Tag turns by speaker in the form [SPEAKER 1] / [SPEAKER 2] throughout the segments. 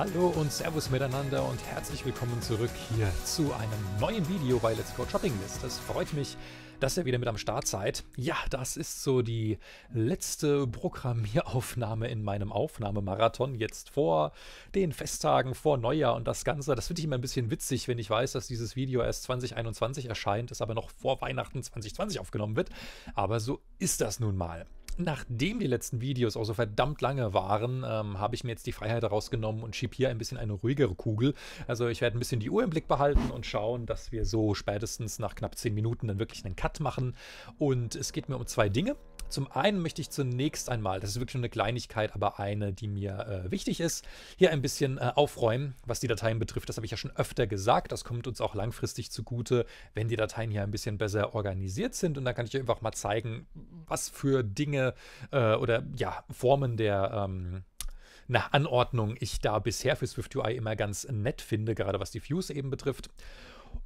[SPEAKER 1] Hallo und Servus miteinander und herzlich willkommen zurück hier zu einem neuen Video bei Let's Go Shopping List. Es freut mich, dass ihr wieder mit am Start seid. Ja, das ist so die letzte Programmieraufnahme in meinem Aufnahmemarathon jetzt vor den Festtagen, vor Neujahr und das Ganze. Das finde ich immer ein bisschen witzig, wenn ich weiß, dass dieses Video erst 2021 erscheint, es aber noch vor Weihnachten 2020 aufgenommen wird. Aber so ist das nun mal nachdem die letzten Videos auch so verdammt lange waren, ähm, habe ich mir jetzt die Freiheit herausgenommen und schiebe hier ein bisschen eine ruhigere Kugel. Also ich werde ein bisschen die Uhr im Blick behalten und schauen, dass wir so spätestens nach knapp 10 Minuten dann wirklich einen Cut machen. Und es geht mir um zwei Dinge. Zum einen möchte ich zunächst einmal, das ist wirklich nur eine Kleinigkeit, aber eine, die mir äh, wichtig ist, hier ein bisschen äh, aufräumen, was die Dateien betrifft. Das habe ich ja schon öfter gesagt. Das kommt uns auch langfristig zugute, wenn die Dateien hier ein bisschen besser organisiert sind. Und dann kann ich euch einfach mal zeigen, was für Dinge äh, oder ja, Formen der ähm, na, Anordnung ich da bisher für SwiftUI immer ganz nett finde, gerade was die Views eben betrifft.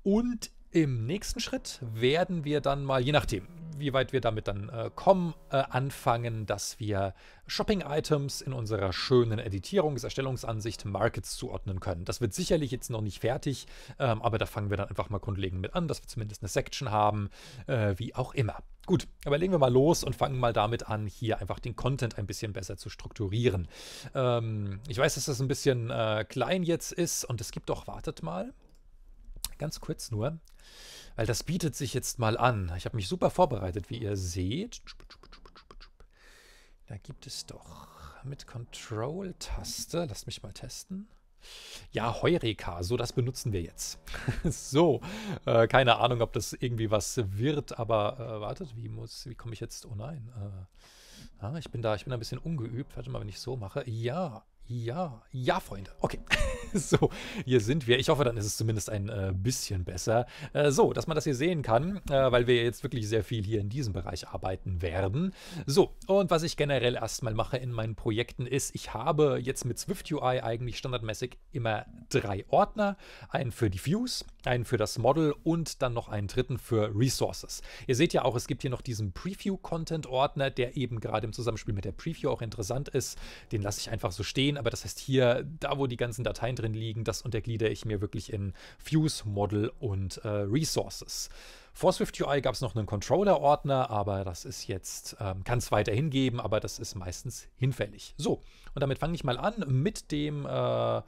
[SPEAKER 1] Und im nächsten Schritt werden wir dann mal, je nachdem, wie weit wir damit dann äh, kommen, äh, anfangen, dass wir Shopping-Items in unserer schönen Editierungs-, Erstellungsansicht Markets zuordnen können. Das wird sicherlich jetzt noch nicht fertig, ähm, aber da fangen wir dann einfach mal grundlegend mit an, dass wir zumindest eine Section haben, äh, wie auch immer. Gut, aber legen wir mal los und fangen mal damit an, hier einfach den Content ein bisschen besser zu strukturieren. Ähm, ich weiß, dass das ein bisschen äh, klein jetzt ist und es gibt doch, wartet mal, ganz kurz nur, weil das bietet sich jetzt mal an. Ich habe mich super vorbereitet, wie ihr seht. Da gibt es doch mit Control-Taste, lasst mich mal testen. Ja, Heureka, so das benutzen wir jetzt. so, äh, keine Ahnung, ob das irgendwie was wird, aber äh, wartet, wie muss, wie komme ich jetzt? Oh nein, äh, na, ah, ich bin da, ich bin da ein bisschen ungeübt. Warte mal, wenn ich so mache. Ja, ja, ja, Freunde. Okay. so, hier sind wir. Ich hoffe, dann ist es zumindest ein äh, bisschen besser. Äh, so, dass man das hier sehen kann, äh, weil wir jetzt wirklich sehr viel hier in diesem Bereich arbeiten werden. So, und was ich generell erstmal mache in meinen Projekten ist, ich habe jetzt mit Swift UI eigentlich standardmäßig immer drei Ordner. Einen für die Views, einen für das Model und dann noch einen dritten für Resources. Ihr seht ja auch, es gibt hier noch diesen Preview-Content-Ordner, der eben gerade im Zusammenspiel mit der Preview auch interessant ist. Den lasse ich einfach so stehen, aber das heißt hier, da wo die ganzen Dateien drin drin liegen. Das untergliedere ich mir wirklich in Fuse, Model und äh, Resources. Vor Swift UI gab es noch einen Controller-Ordner, aber das ist jetzt, ähm, kann es weiterhin geben, aber das ist meistens hinfällig. So, und damit fange ich mal an mit dem äh,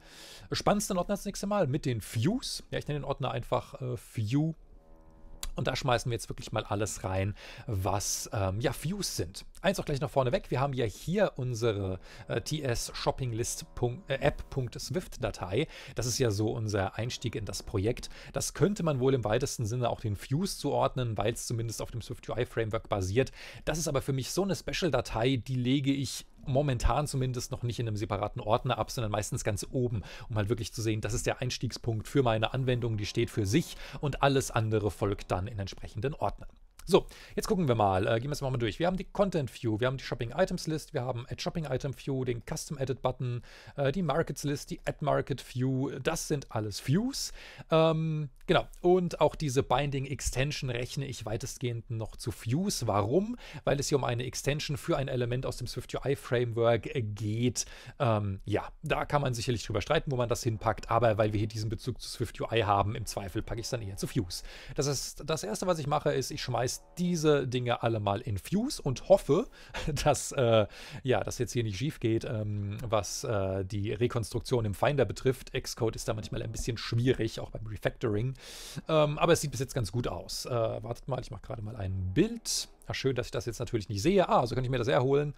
[SPEAKER 1] spannendsten Ordner das nächste Mal, mit den Views. Ja, ich nenne den Ordner einfach äh, View und da schmeißen wir jetzt wirklich mal alles rein, was ähm, ja Views sind. Eins auch gleich noch vorneweg, wir haben ja hier unsere äh, ts äh, appswift datei das ist ja so unser Einstieg in das Projekt. Das könnte man wohl im weitesten Sinne auch den Views zuordnen, weil es zumindest auf dem Swift UI Framework basiert. Das ist aber für mich so eine Special-Datei, die lege ich momentan zumindest noch nicht in einem separaten Ordner ab, sondern meistens ganz oben, um halt wirklich zu sehen, das ist der Einstiegspunkt für meine Anwendung, die steht für sich und alles andere folgt dann in entsprechenden Ordnern. So, jetzt gucken wir mal, äh, gehen wir es mal, durch. Wir haben die Content View, wir haben die Shopping Items List, wir haben Add Shopping Item View, den Custom Edit Button, äh, die Markets List, die Add Market View, das sind alles Views. Ähm, Genau. Und auch diese Binding Extension rechne ich weitestgehend noch zu Fuse. Warum? Weil es hier um eine Extension für ein Element aus dem Swift UI Framework geht. Ähm, ja, da kann man sicherlich drüber streiten, wo man das hinpackt. Aber weil wir hier diesen Bezug zu Swift UI haben, im Zweifel packe ich es dann eher zu Fuse. Das ist das erste, was ich mache, ist, ich schmeiße diese Dinge alle mal in Fuse und hoffe, dass äh, ja, das jetzt hier nicht schief geht, ähm, was äh, die Rekonstruktion im Finder betrifft. Xcode ist da manchmal ein bisschen schwierig, auch beim Refactoring. Ähm, aber es sieht bis jetzt ganz gut aus. Äh, wartet mal, ich mache gerade mal ein Bild. Ach, schön, dass ich das jetzt natürlich nicht sehe. Ah, so kann ich mir das erholen.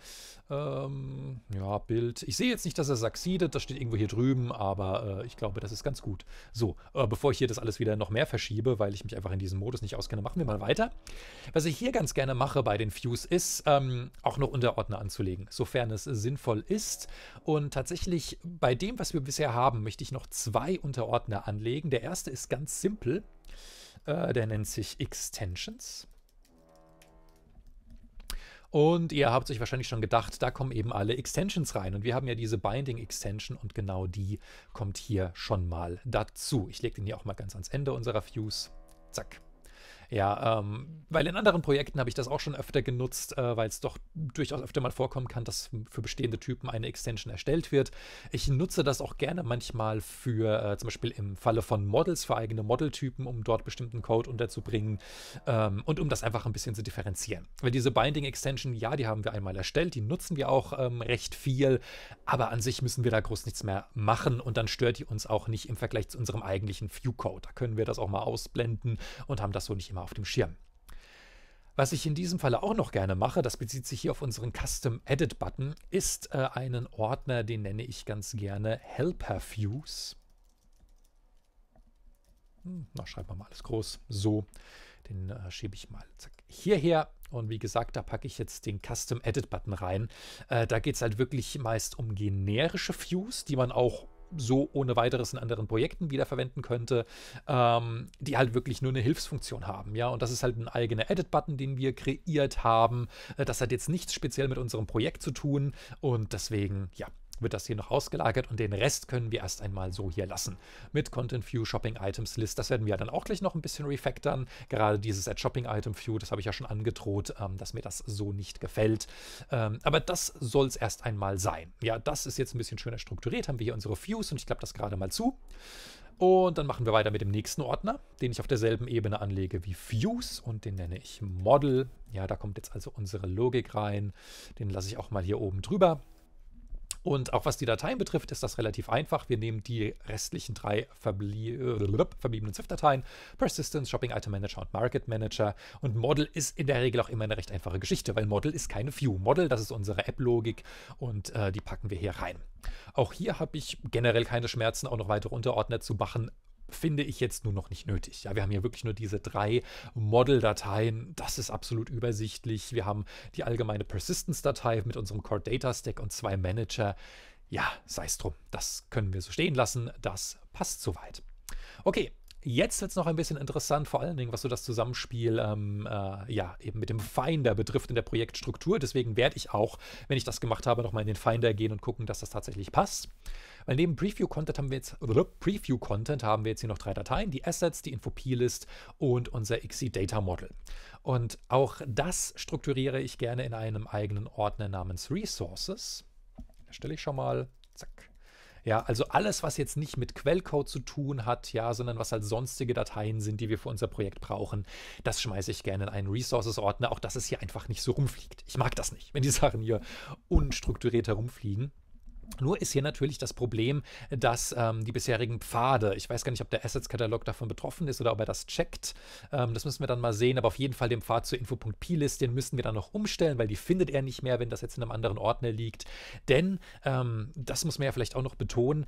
[SPEAKER 1] Ähm, ja, Bild. Ich sehe jetzt nicht, dass er succeedet. Das steht irgendwo hier drüben, aber äh, ich glaube, das ist ganz gut. So, äh, bevor ich hier das alles wieder noch mehr verschiebe, weil ich mich einfach in diesem Modus nicht auskenne, machen wir mal weiter. Was ich hier ganz gerne mache bei den Views ist, ähm, auch noch Unterordner anzulegen, sofern es sinnvoll ist. Und tatsächlich bei dem, was wir bisher haben, möchte ich noch zwei Unterordner anlegen. Der erste ist ganz simpel. Äh, der nennt sich Extensions. Und ihr habt euch wahrscheinlich schon gedacht, da kommen eben alle Extensions rein. Und wir haben ja diese Binding Extension und genau die kommt hier schon mal dazu. Ich lege den hier auch mal ganz ans Ende unserer Views. Zack. Ja, ähm, weil in anderen Projekten habe ich das auch schon öfter genutzt, äh, weil es doch durchaus öfter mal vorkommen kann, dass für bestehende Typen eine Extension erstellt wird. Ich nutze das auch gerne manchmal für äh, zum Beispiel im Falle von Models, für eigene Modeltypen, um dort bestimmten Code unterzubringen ähm, und um das einfach ein bisschen zu differenzieren. Weil diese Binding-Extension, ja, die haben wir einmal erstellt, die nutzen wir auch ähm, recht viel, aber an sich müssen wir da groß nichts mehr machen und dann stört die uns auch nicht im Vergleich zu unserem eigentlichen View-Code. Da können wir das auch mal ausblenden und haben das so nicht immer immer auf dem Schirm. Was ich in diesem Falle auch noch gerne mache, das bezieht sich hier auf unseren Custom Edit Button, ist äh, einen Ordner, den nenne ich ganz gerne Helper Views. Hm, na, schreiben wir mal alles groß. So, den äh, schiebe ich mal zack, hierher. Und wie gesagt, da packe ich jetzt den Custom Edit Button rein. Äh, da geht es halt wirklich meist um generische Views, die man auch so ohne weiteres in anderen Projekten wiederverwenden könnte, ähm, die halt wirklich nur eine Hilfsfunktion haben, ja. Und das ist halt ein eigener Edit-Button, den wir kreiert haben. Äh, das hat jetzt nichts speziell mit unserem Projekt zu tun und deswegen, ja, wird das hier noch ausgelagert und den Rest können wir erst einmal so hier lassen. Mit Content View, Shopping Items List, das werden wir dann auch gleich noch ein bisschen refactoren. Gerade dieses at Shopping Item View, das habe ich ja schon angedroht, ähm, dass mir das so nicht gefällt. Ähm, aber das soll es erst einmal sein. Ja, das ist jetzt ein bisschen schöner strukturiert. Haben wir hier unsere Views und ich klappe das gerade mal zu. Und dann machen wir weiter mit dem nächsten Ordner, den ich auf derselben Ebene anlege wie Views und den nenne ich Model. Ja, da kommt jetzt also unsere Logik rein. Den lasse ich auch mal hier oben drüber. Und auch was die Dateien betrifft, ist das relativ einfach. Wir nehmen die restlichen drei verblie äh, verbliebenen ZIF-Dateien, Persistence, Shopping Item Manager und Market Manager. Und Model ist in der Regel auch immer eine recht einfache Geschichte, weil Model ist keine View. Model, das ist unsere App-Logik und äh, die packen wir hier rein. Auch hier habe ich generell keine Schmerzen, auch noch weitere Unterordner zu machen, finde ich jetzt nur noch nicht nötig. Ja, wir haben hier wirklich nur diese drei Model-Dateien. Das ist absolut übersichtlich. Wir haben die allgemeine Persistence-Datei mit unserem Core Data Stack und zwei Manager. Ja, sei es drum. Das können wir so stehen lassen. Das passt soweit. Okay, Jetzt wird es noch ein bisschen interessant, vor allen Dingen, was so das Zusammenspiel ähm, äh, ja, eben mit dem Finder betrifft in der Projektstruktur. Deswegen werde ich auch, wenn ich das gemacht habe, nochmal in den Finder gehen und gucken, dass das tatsächlich passt. Weil neben Preview-Content haben wir jetzt, Preview-Content haben wir jetzt hier noch drei Dateien, die Assets, die info und unser XC Data Model. Und auch das strukturiere ich gerne in einem eigenen Ordner namens Resources. Da stelle ich schon mal, zack, ja, also alles, was jetzt nicht mit Quellcode zu tun hat, ja, sondern was halt sonstige Dateien sind, die wir für unser Projekt brauchen, das schmeiße ich gerne in einen Resources-Ordner, auch dass es hier einfach nicht so rumfliegt. Ich mag das nicht, wenn die Sachen hier unstrukturiert herumfliegen. Nur ist hier natürlich das Problem, dass ähm, die bisherigen Pfade, ich weiß gar nicht, ob der Assets-Katalog davon betroffen ist oder ob er das checkt, ähm, das müssen wir dann mal sehen, aber auf jeden Fall den Pfad zur Info.plist, den müssen wir dann noch umstellen, weil die findet er nicht mehr, wenn das jetzt in einem anderen Ordner liegt. Denn, ähm, das muss man ja vielleicht auch noch betonen,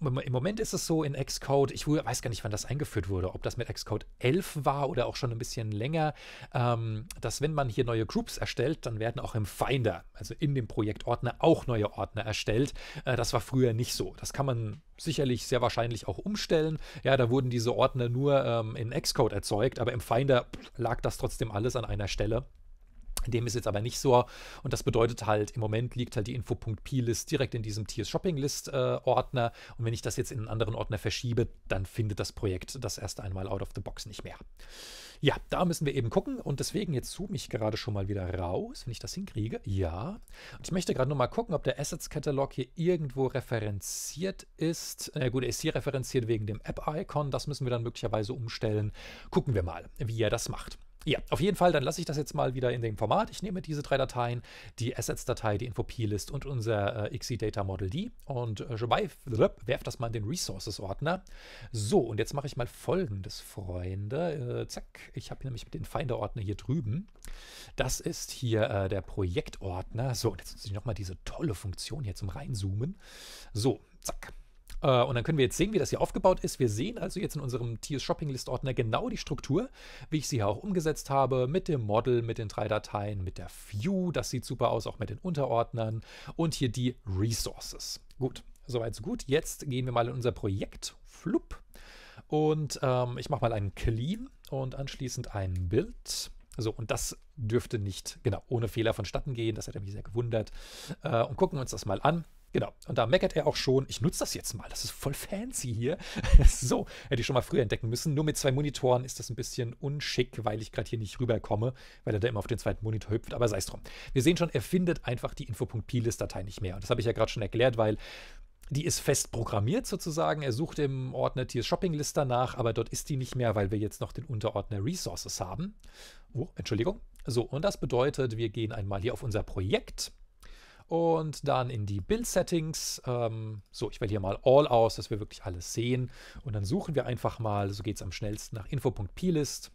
[SPEAKER 1] im Moment ist es so in Xcode, ich weiß gar nicht, wann das eingeführt wurde, ob das mit Xcode 11 war oder auch schon ein bisschen länger, ähm, dass wenn man hier neue Groups erstellt, dann werden auch im Finder, also in dem Projektordner, auch neue Ordner erstellt. Äh, das war früher nicht so. Das kann man sicherlich sehr wahrscheinlich auch umstellen. Ja, da wurden diese Ordner nur ähm, in Xcode erzeugt, aber im Finder lag das trotzdem alles an einer Stelle. Dem ist jetzt aber nicht so. Und das bedeutet halt, im Moment liegt halt die Info.plist direkt in diesem Tiers Shopping List äh, Ordner. Und wenn ich das jetzt in einen anderen Ordner verschiebe, dann findet das Projekt das erst einmal out of the box nicht mehr. Ja, da müssen wir eben gucken. Und deswegen jetzt zoome ich gerade schon mal wieder raus, wenn ich das hinkriege. Ja. Und ich möchte gerade nur mal gucken, ob der Assets katalog hier irgendwo referenziert ist. Na äh, gut, er ist hier referenziert wegen dem App Icon. Das müssen wir dann möglicherweise umstellen. Gucken wir mal, wie er das macht. Ja, auf jeden Fall, dann lasse ich das jetzt mal wieder in dem Format. Ich nehme diese drei Dateien, die Assets-Datei, die Info-P-List und unser äh, XE Data Model D und äh, werfe das mal in den Resources-Ordner. So, und jetzt mache ich mal folgendes, Freunde. Äh, zack, ich habe nämlich den Finder-Ordner hier drüben. Das ist hier äh, der Projektordner. So, und jetzt nutze ich nochmal diese tolle Funktion hier zum Reinzoomen. So, zack. Äh, und dann können wir jetzt sehen, wie das hier aufgebaut ist. Wir sehen also jetzt in unserem TS Shopping List Ordner genau die Struktur, wie ich sie hier auch umgesetzt habe, mit dem Model, mit den drei Dateien, mit der View, das sieht super aus, auch mit den Unterordnern und hier die Resources. Gut, soweit so gut. Jetzt gehen wir mal in unser Projekt, Flup. und ähm, ich mache mal einen Clean und anschließend ein Bild. So, und das dürfte nicht, genau, ohne Fehler vonstatten gehen. Das hätte mich sehr gewundert. Äh, und gucken wir uns das mal an. Genau. Und da meckert er auch schon, ich nutze das jetzt mal, das ist voll fancy hier. so, hätte ich schon mal früher entdecken müssen. Nur mit zwei Monitoren ist das ein bisschen unschick, weil ich gerade hier nicht rüberkomme, weil er da immer auf den zweiten Monitor hüpft. Aber sei es drum. Wir sehen schon, er findet einfach die info.plist-Datei nicht mehr. Und das habe ich ja gerade schon erklärt, weil die ist fest programmiert sozusagen. Er sucht im Ordner Tiers Shoppinglist danach, aber dort ist die nicht mehr, weil wir jetzt noch den Unterordner Resources haben. Oh, Entschuldigung. So, und das bedeutet, wir gehen einmal hier auf unser Projekt und dann in die Build-Settings. Ähm, so, ich wähle hier mal All aus, dass wir wirklich alles sehen. Und dann suchen wir einfach mal, so geht es am schnellsten, nach info.plist.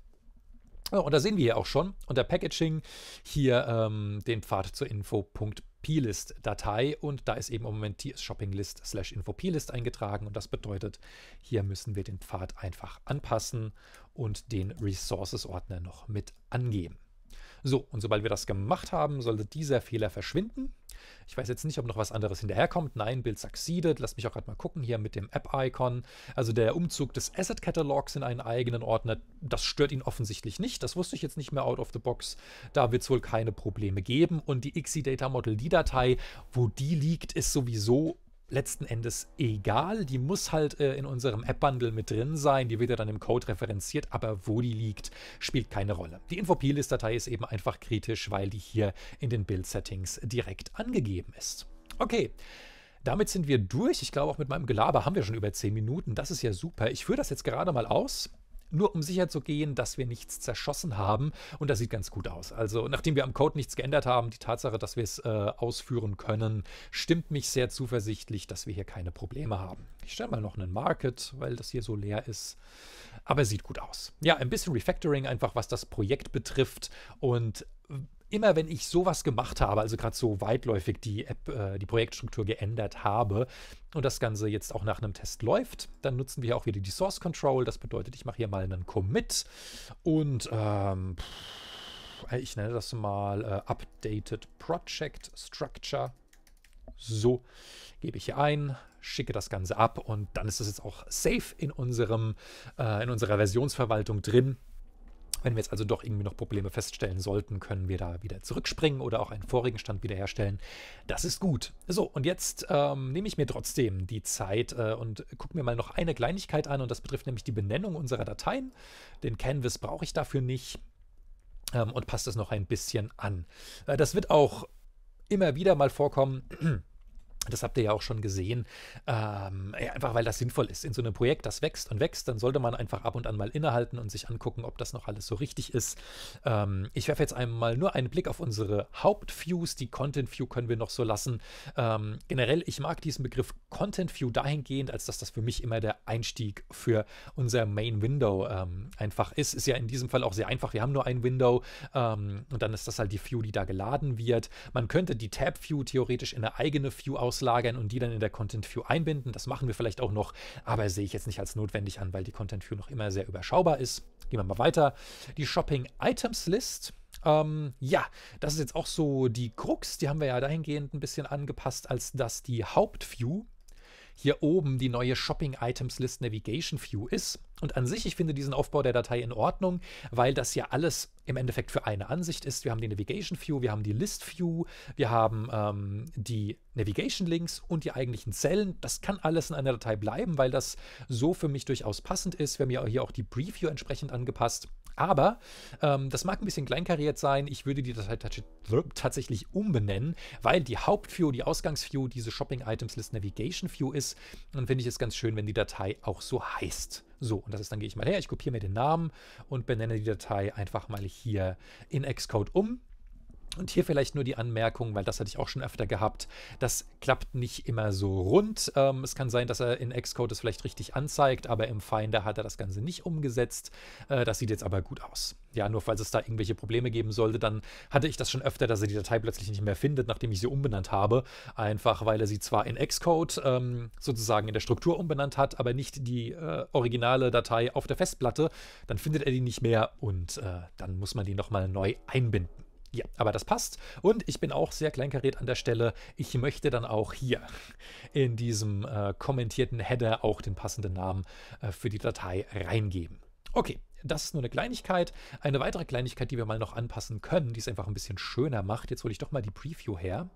[SPEAKER 1] Oh, und da sehen wir hier auch schon unter Packaging hier ähm, den Pfad zur info.plist-Datei. Und da ist eben im Moment die Shoppinglist slash info.plist eingetragen. Und das bedeutet, hier müssen wir den Pfad einfach anpassen und den Resources-Ordner noch mit angeben. So, und sobald wir das gemacht haben, sollte dieser Fehler verschwinden. Ich weiß jetzt nicht, ob noch was anderes hinterherkommt. Nein, Bild succeeded. Lass mich auch gerade mal gucken hier mit dem App-Icon. Also der Umzug des Asset Catalogs in einen eigenen Ordner, das stört ihn offensichtlich nicht. Das wusste ich jetzt nicht mehr out of the box. Da wird es wohl keine Probleme geben. Und die XE Data Model, die Datei, wo die liegt, ist sowieso letzten Endes egal. Die muss halt äh, in unserem App-Bundle mit drin sein. Die wird ja dann im Code referenziert, aber wo die liegt, spielt keine Rolle. Die info datei ist eben einfach kritisch, weil die hier in den Build-Settings direkt angegeben ist. Okay. Damit sind wir durch. Ich glaube, auch mit meinem Gelaber haben wir schon über 10 Minuten. Das ist ja super. Ich führe das jetzt gerade mal aus nur um sicher zu gehen, dass wir nichts zerschossen haben. Und das sieht ganz gut aus. Also, nachdem wir am Code nichts geändert haben, die Tatsache, dass wir es äh, ausführen können, stimmt mich sehr zuversichtlich, dass wir hier keine Probleme haben. Ich stelle mal noch einen Market, weil das hier so leer ist. Aber sieht gut aus. Ja, ein bisschen Refactoring einfach, was das Projekt betrifft. Und immer wenn ich sowas gemacht habe, also gerade so weitläufig die App, äh, die Projektstruktur geändert habe und das Ganze jetzt auch nach einem Test läuft, dann nutzen wir auch wieder die Source Control. Das bedeutet, ich mache hier mal einen Commit und ähm, ich nenne das mal äh, Updated Project Structure. So, gebe ich hier ein, schicke das Ganze ab und dann ist es jetzt auch safe in, unserem, äh, in unserer Versionsverwaltung drin. Wenn wir jetzt also doch irgendwie noch Probleme feststellen sollten, können wir da wieder zurückspringen oder auch einen vorigen Stand wiederherstellen. Das ist gut. So, und jetzt ähm, nehme ich mir trotzdem die Zeit äh, und gucke mir mal noch eine Kleinigkeit an und das betrifft nämlich die Benennung unserer Dateien. Den Canvas brauche ich dafür nicht ähm, und passe das noch ein bisschen an. Äh, das wird auch immer wieder mal vorkommen. Das habt ihr ja auch schon gesehen. Ähm, ja, einfach weil das sinnvoll ist. In so einem Projekt, das wächst und wächst, dann sollte man einfach ab und an mal innehalten und sich angucken, ob das noch alles so richtig ist. Ähm, ich werfe jetzt einmal nur einen Blick auf unsere Hauptviews. Die Content View können wir noch so lassen. Ähm, generell, ich mag diesen Begriff Content View dahingehend, als dass das für mich immer der Einstieg für unser Main Window ähm, einfach ist. Ist ja in diesem Fall auch sehr einfach. Wir haben nur ein Window ähm, und dann ist das halt die View, die da geladen wird. Man könnte die Tab View theoretisch in eine eigene View auswählen auslagern und die dann in der Content View einbinden. Das machen wir vielleicht auch noch, aber sehe ich jetzt nicht als notwendig an, weil die Content View noch immer sehr überschaubar ist. Gehen wir mal weiter. Die Shopping Items List. Ähm, ja, das ist jetzt auch so die Krux. Die haben wir ja dahingehend ein bisschen angepasst, als dass die Hauptview hier oben die neue Shopping Items List Navigation View ist. Und an sich, ich finde diesen Aufbau der Datei in Ordnung, weil das ja alles im Endeffekt für eine Ansicht ist. Wir haben die Navigation View, wir haben die List View, wir haben ähm, die Navigation Links und die eigentlichen Zellen. Das kann alles in einer Datei bleiben, weil das so für mich durchaus passend ist. Wir haben ja hier auch die Preview entsprechend angepasst. Aber ähm, das mag ein bisschen kleinkariert sein. Ich würde die Datei halt tatsächlich umbenennen, weil die Hauptview, die Ausgangsview, diese Shopping Items List Navigation View ist. Und finde ich es ganz schön, wenn die Datei auch so heißt. So, und das ist, dann gehe ich mal her, ich kopiere mir den Namen und benenne die Datei einfach mal hier in Xcode um. Und hier vielleicht nur die Anmerkung, weil das hatte ich auch schon öfter gehabt. Das klappt nicht immer so rund. Ähm, es kann sein, dass er in Xcode es vielleicht richtig anzeigt, aber im Finder hat er das Ganze nicht umgesetzt. Äh, das sieht jetzt aber gut aus. Ja, nur falls es da irgendwelche Probleme geben sollte, dann hatte ich das schon öfter, dass er die Datei plötzlich nicht mehr findet, nachdem ich sie umbenannt habe. Einfach weil er sie zwar in Xcode ähm, sozusagen in der Struktur umbenannt hat, aber nicht die äh, originale Datei auf der Festplatte. Dann findet er die nicht mehr und äh, dann muss man die nochmal neu einbinden. Ja, aber das passt. Und ich bin auch sehr kleinkariert an der Stelle. Ich möchte dann auch hier in diesem äh, kommentierten Header auch den passenden Namen äh, für die Datei reingeben. Okay, das ist nur eine Kleinigkeit. Eine weitere Kleinigkeit, die wir mal noch anpassen können, die es einfach ein bisschen schöner macht. Jetzt hole ich doch mal die Preview her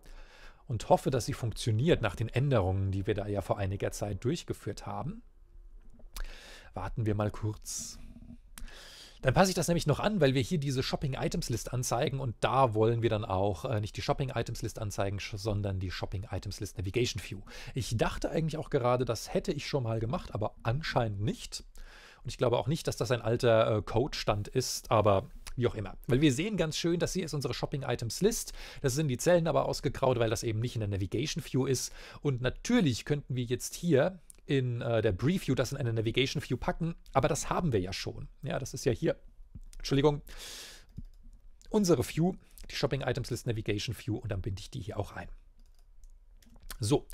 [SPEAKER 1] und hoffe, dass sie funktioniert nach den Änderungen, die wir da ja vor einiger Zeit durchgeführt haben. Warten wir mal kurz. Dann passe ich das nämlich noch an, weil wir hier diese Shopping-Items-List anzeigen und da wollen wir dann auch äh, nicht die Shopping-Items-List anzeigen, sondern die Shopping-Items-List Navigation View. Ich dachte eigentlich auch gerade, das hätte ich schon mal gemacht, aber anscheinend nicht. Und ich glaube auch nicht, dass das ein alter äh, Code-Stand ist, aber wie auch immer. Weil wir sehen ganz schön, dass hier ist unsere Shopping-Items-List. Das sind die Zellen aber ausgegraut, weil das eben nicht in der Navigation View ist. Und natürlich könnten wir jetzt hier in äh, der brief das in eine Navigation-View packen, aber das haben wir ja schon. Ja, das ist ja hier, Entschuldigung, unsere View, die Shopping-Items-List Navigation-View und dann binde ich die hier auch ein. So,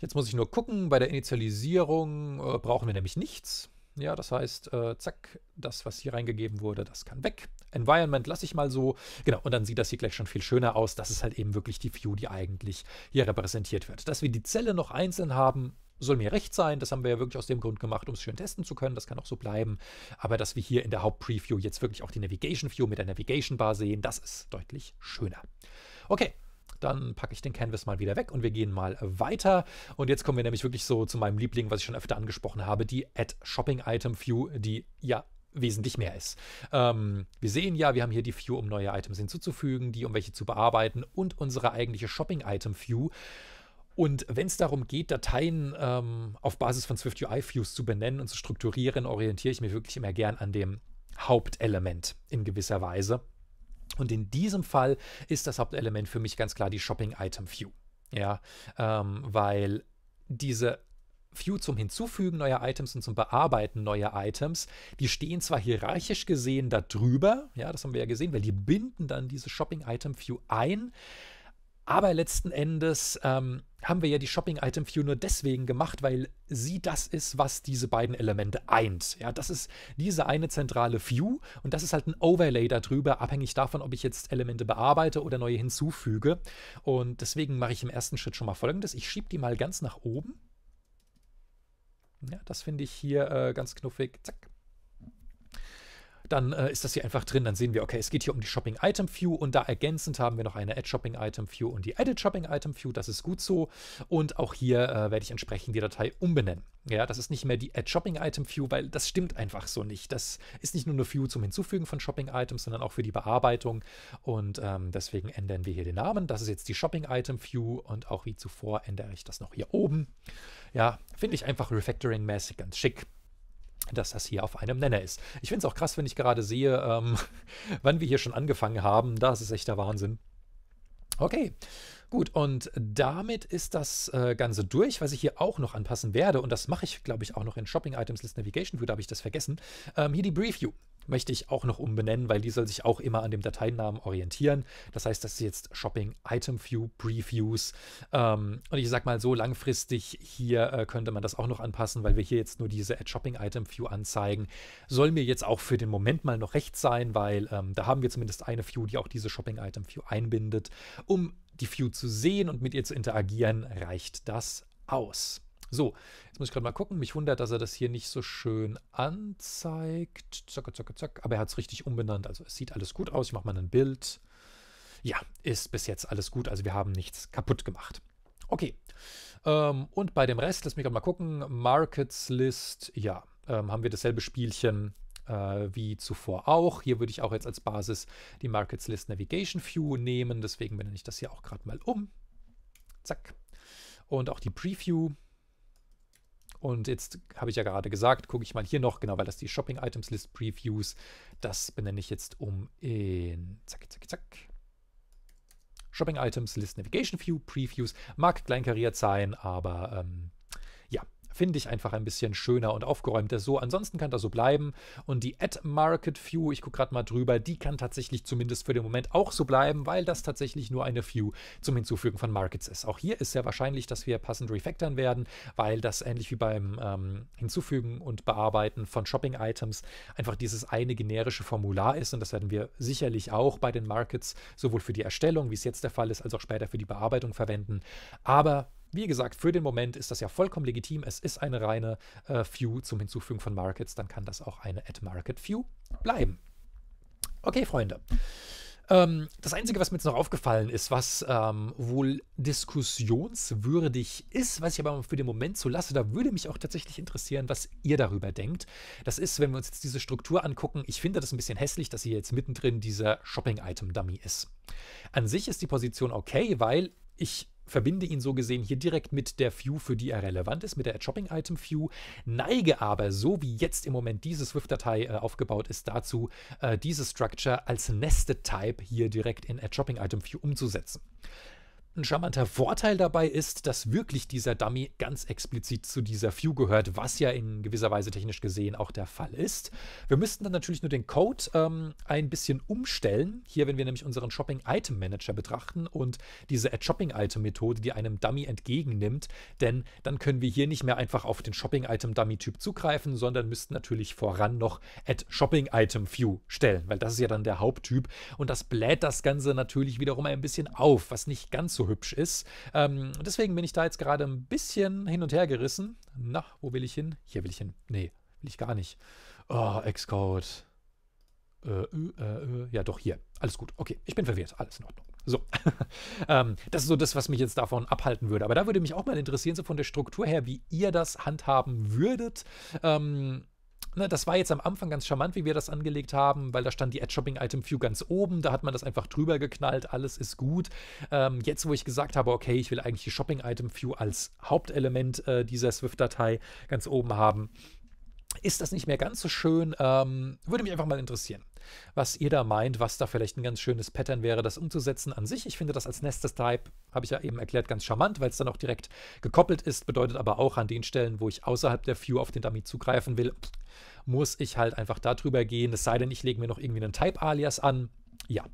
[SPEAKER 1] jetzt muss ich nur gucken, bei der Initialisierung äh, brauchen wir nämlich nichts. Ja, das heißt, äh, zack, das, was hier reingegeben wurde, das kann weg. Environment lasse ich mal so. Genau, und dann sieht das hier gleich schon viel schöner aus. Das ist halt eben wirklich die View, die eigentlich hier repräsentiert wird. Dass wir die Zelle noch einzeln haben, soll mir recht sein, das haben wir ja wirklich aus dem Grund gemacht, um es schön testen zu können, das kann auch so bleiben. Aber dass wir hier in der Hauptpreview jetzt wirklich auch die Navigation View mit der Navigation Bar sehen, das ist deutlich schöner. Okay, dann packe ich den Canvas mal wieder weg und wir gehen mal weiter. Und jetzt kommen wir nämlich wirklich so zu meinem Liebling, was ich schon öfter angesprochen habe, die Add Shopping Item View, die ja wesentlich mehr ist. Ähm, wir sehen ja, wir haben hier die View, um neue Items hinzuzufügen, die um welche zu bearbeiten und unsere eigentliche Shopping Item View. Und wenn es darum geht, Dateien ähm, auf Basis von Swift UI Views zu benennen und zu strukturieren, orientiere ich mich wirklich immer gern an dem Hauptelement in gewisser Weise. Und in diesem Fall ist das Hauptelement für mich ganz klar die Shopping Item View. Ja, ähm, weil diese View zum Hinzufügen neuer Items und zum Bearbeiten neuer Items, die stehen zwar hierarchisch gesehen darüber, ja, das haben wir ja gesehen, weil die binden dann diese Shopping Item View ein, aber letzten Endes ähm, haben wir ja die Shopping-Item-View nur deswegen gemacht, weil sie das ist, was diese beiden Elemente eint. Ja, das ist diese eine zentrale View und das ist halt ein Overlay darüber, abhängig davon, ob ich jetzt Elemente bearbeite oder neue hinzufüge. Und deswegen mache ich im ersten Schritt schon mal folgendes. Ich schiebe die mal ganz nach oben. Ja, das finde ich hier äh, ganz knuffig. Zack dann äh, ist das hier einfach drin. Dann sehen wir, okay, es geht hier um die Shopping Item View und da ergänzend haben wir noch eine Add Shopping Item View und die Edit Shopping Item View. Das ist gut so. Und auch hier äh, werde ich entsprechend die Datei umbenennen. Ja, das ist nicht mehr die Add Shopping Item View, weil das stimmt einfach so nicht. Das ist nicht nur eine View zum Hinzufügen von Shopping Items, sondern auch für die Bearbeitung. Und ähm, deswegen ändern wir hier den Namen. Das ist jetzt die Shopping Item View und auch wie zuvor ändere ich das noch hier oben. Ja, finde ich einfach Refactoring-mäßig ganz schick dass das hier auf einem Nenner ist. Ich finde es auch krass, wenn ich gerade sehe, ähm, wann wir hier schon angefangen haben. Das ist echt der Wahnsinn. Okay, gut, und damit ist das äh, Ganze durch, was ich hier auch noch anpassen werde. Und das mache ich, glaube ich, auch noch in Shopping Items List Navigation würde habe ich das vergessen. Ähm, hier die Preview möchte ich auch noch umbenennen, weil die soll sich auch immer an dem Dateinamen orientieren. Das heißt, das ist jetzt Shopping Item View Previews. Ähm, und ich sag mal so langfristig hier äh, könnte man das auch noch anpassen, weil wir hier jetzt nur diese Ad Shopping Item View anzeigen. Soll mir jetzt auch für den Moment mal noch recht sein, weil ähm, da haben wir zumindest eine View, die auch diese Shopping Item View einbindet. Um die View zu sehen und mit ihr zu interagieren, reicht das aus. So, jetzt muss ich gerade mal gucken. Mich wundert, dass er das hier nicht so schön anzeigt. Zack, zack, zack. Aber er hat es richtig umbenannt. Also es sieht alles gut aus. Ich mache mal ein Bild. Ja, ist bis jetzt alles gut. Also wir haben nichts kaputt gemacht. Okay. Ähm, und bei dem Rest, lass mich gerade mal gucken. Markets List, ja, ähm, haben wir dasselbe Spielchen äh, wie zuvor auch. Hier würde ich auch jetzt als Basis die Markets List Navigation View nehmen. Deswegen benenne ich das hier auch gerade mal um. Zack. Und auch die Preview und jetzt habe ich ja gerade gesagt, gucke ich mal hier noch, genau, weil das die Shopping Items List Previews, das benenne ich jetzt um in, zack, zack, zack, Shopping Items List Navigation View Previews. Mag kleinkariert sein, aber ähm, finde ich einfach ein bisschen schöner und aufgeräumter so. Ansonsten kann das so bleiben. Und die Ad Market View, ich gucke gerade mal drüber, die kann tatsächlich zumindest für den Moment auch so bleiben, weil das tatsächlich nur eine View zum Hinzufügen von Markets ist. Auch hier ist sehr wahrscheinlich, dass wir passend refactoren werden, weil das ähnlich wie beim ähm, Hinzufügen und Bearbeiten von Shopping-Items einfach dieses eine generische Formular ist. Und das werden wir sicherlich auch bei den Markets sowohl für die Erstellung, wie es jetzt der Fall ist, als auch später für die Bearbeitung verwenden. Aber wie gesagt, für den Moment ist das ja vollkommen legitim. Es ist eine reine äh, View zum Hinzufügen von Markets. Dann kann das auch eine Ad-Market-View bleiben. Okay, Freunde. Ähm, das Einzige, was mir jetzt noch aufgefallen ist, was ähm, wohl diskussionswürdig ist, was ich aber für den Moment so lasse, da würde mich auch tatsächlich interessieren, was ihr darüber denkt. Das ist, wenn wir uns jetzt diese Struktur angucken, ich finde das ein bisschen hässlich, dass hier jetzt mittendrin dieser Shopping-Item-Dummy ist. An sich ist die Position okay, weil ich verbinde ihn so gesehen hier direkt mit der View, für die er relevant ist, mit der Shopping-Item-View, neige aber, so wie jetzt im Moment diese Swift-Datei äh, aufgebaut ist, dazu, äh, diese Structure als Nested-Type hier direkt in Shopping-Item-View umzusetzen. Ein charmanter Vorteil dabei ist, dass wirklich dieser Dummy ganz explizit zu dieser View gehört, was ja in gewisser Weise technisch gesehen auch der Fall ist. Wir müssten dann natürlich nur den Code ähm, ein bisschen umstellen. Hier, wenn wir nämlich unseren Shopping Item Manager betrachten und diese Add Shopping Item Methode, die einem Dummy entgegennimmt, denn dann können wir hier nicht mehr einfach auf den Shopping Item Dummy Typ zugreifen, sondern müssten natürlich voran noch Add Shopping Item View stellen, weil das ist ja dann der Haupttyp und das bläht das Ganze natürlich wiederum ein bisschen auf, was nicht ganz so hübsch ist. Ähm, deswegen bin ich da jetzt gerade ein bisschen hin und her gerissen. Na, wo will ich hin? Hier will ich hin. Nee, will ich gar nicht. Oh, Xcode. Äh, äh, äh, äh. ja, doch, hier. Alles gut. Okay, ich bin verwirrt. Alles in Ordnung. So. ähm, das ist so das, was mich jetzt davon abhalten würde. Aber da würde mich auch mal interessieren, so von der Struktur her, wie ihr das handhaben würdet. Ähm, ne, das war jetzt am Anfang ganz charmant, wie wir das angelegt haben, weil da stand die Ad-Shopping-Item-View ganz oben, da hat man das einfach drüber geknallt, alles ist gut. Ähm, jetzt, wo ich gesagt habe, okay, ich will eigentlich die Shopping-Item-View als Hauptelement äh, dieser Swift-Datei ganz oben haben, ist das nicht mehr ganz so schön. Ähm, würde mich einfach mal interessieren was ihr da meint, was da vielleicht ein ganz schönes Pattern wäre, das umzusetzen an sich. Ich finde das als Nestes Type, habe ich ja eben erklärt, ganz charmant, weil es dann auch direkt gekoppelt ist, bedeutet aber auch an den Stellen, wo ich außerhalb der View auf den Dummy zugreifen will, muss ich halt einfach darüber gehen, es sei denn, ich lege mir noch irgendwie einen Type-Alias an. Ja,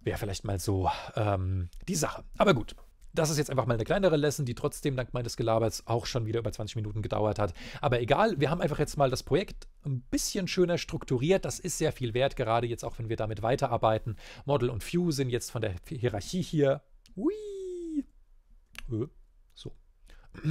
[SPEAKER 1] wäre vielleicht mal so ähm, die Sache. Aber gut. Das ist jetzt einfach mal eine kleinere Lesson, die trotzdem dank meines Gelabers auch schon wieder über 20 Minuten gedauert hat. Aber egal, wir haben einfach jetzt mal das Projekt ein bisschen schöner strukturiert. Das ist sehr viel wert, gerade jetzt auch, wenn wir damit weiterarbeiten. Model und View sind jetzt von der Hierarchie hier. Hui. Äh, so.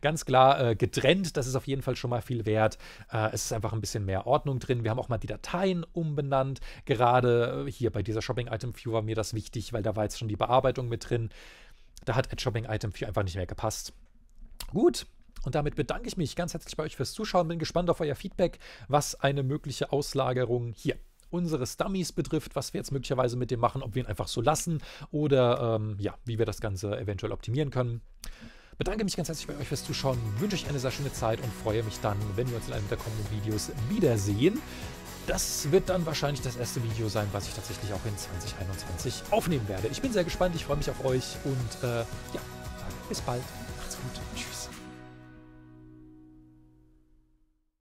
[SPEAKER 1] ganz klar äh, getrennt. Das ist auf jeden Fall schon mal viel wert. Äh, es ist einfach ein bisschen mehr Ordnung drin. Wir haben auch mal die Dateien umbenannt. Gerade äh, hier bei dieser Shopping Item View war mir das wichtig, weil da war jetzt schon die Bearbeitung mit drin. Da hat Ad Shopping Item View einfach nicht mehr gepasst. Gut, und damit bedanke ich mich ganz herzlich bei euch fürs Zuschauen. Bin gespannt auf euer Feedback, was eine mögliche Auslagerung hier unseres Dummies betrifft, was wir jetzt möglicherweise mit dem machen, ob wir ihn einfach so lassen oder ähm, ja, wie wir das Ganze eventuell optimieren können. Bedanke mich ganz herzlich bei euch fürs Zuschauen, wünsche euch eine sehr schöne Zeit und freue mich dann, wenn wir uns in einem der kommenden Videos wiedersehen. Das wird dann wahrscheinlich das erste Video sein, was ich tatsächlich auch in 2021 aufnehmen werde. Ich bin sehr gespannt, ich freue mich auf euch und äh, ja, bis bald.